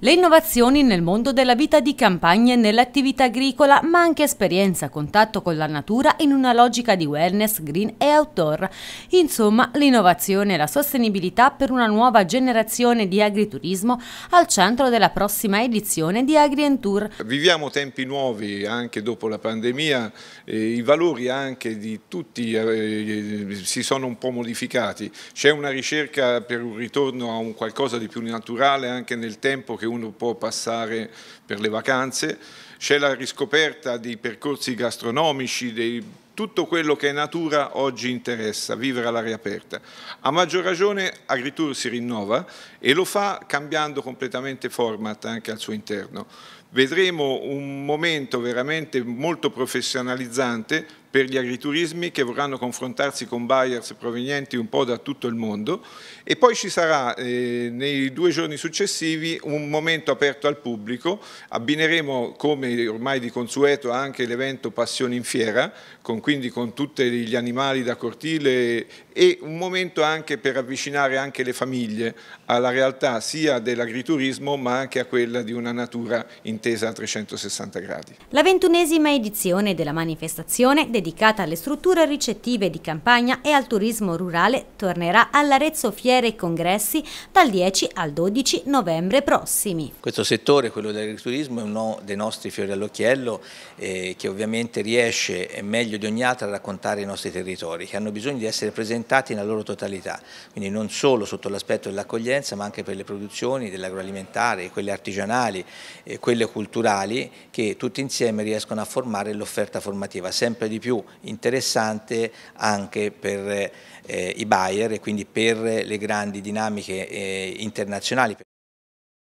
Le innovazioni nel mondo della vita di campagna e nell'attività agricola, ma anche esperienza a contatto con la natura in una logica di wellness, green e outdoor. Insomma, l'innovazione e la sostenibilità per una nuova generazione di agriturismo al centro della prossima edizione di AgriEntour. Viviamo tempi nuovi anche dopo la pandemia, i valori anche di tutti eh, eh, si sono un po' modificati. C'è una ricerca per un ritorno a un qualcosa di più naturale anche nel tempo che che uno può passare per le vacanze, c'è la riscoperta dei percorsi gastronomici, dei tutto quello che è natura oggi interessa, vivere all'aria aperta. A maggior ragione Agritur si rinnova e lo fa cambiando completamente format anche al suo interno. Vedremo un momento veramente molto professionalizzante per gli agriturismi che vorranno confrontarsi con buyers provenienti un po' da tutto il mondo e poi ci sarà eh, nei due giorni successivi un momento aperto al pubblico, abbineremo come ormai di consueto anche l'evento Passioni in Fiera con quindi con tutti gli animali da cortile e un momento anche per avvicinare anche le famiglie alla realtà sia dell'agriturismo ma anche a quella di una natura intesa a 360 gradi. La ventunesima edizione della manifestazione dedicata alle strutture ricettive di campagna e al turismo rurale tornerà all'Arezzo Fiere e Congressi dal 10 al 12 novembre prossimi. Questo settore, quello dell'agriturismo, è uno dei nostri fiori all'occhiello eh, che ovviamente riesce meglio di ogni impegnata a raccontare i nostri territori, che hanno bisogno di essere presentati nella loro totalità, quindi non solo sotto l'aspetto dell'accoglienza, ma anche per le produzioni dell'agroalimentare, quelle artigianali, e quelle culturali, che tutti insieme riescono a formare l'offerta formativa, sempre di più interessante anche per eh, i buyer e quindi per le grandi dinamiche eh, internazionali.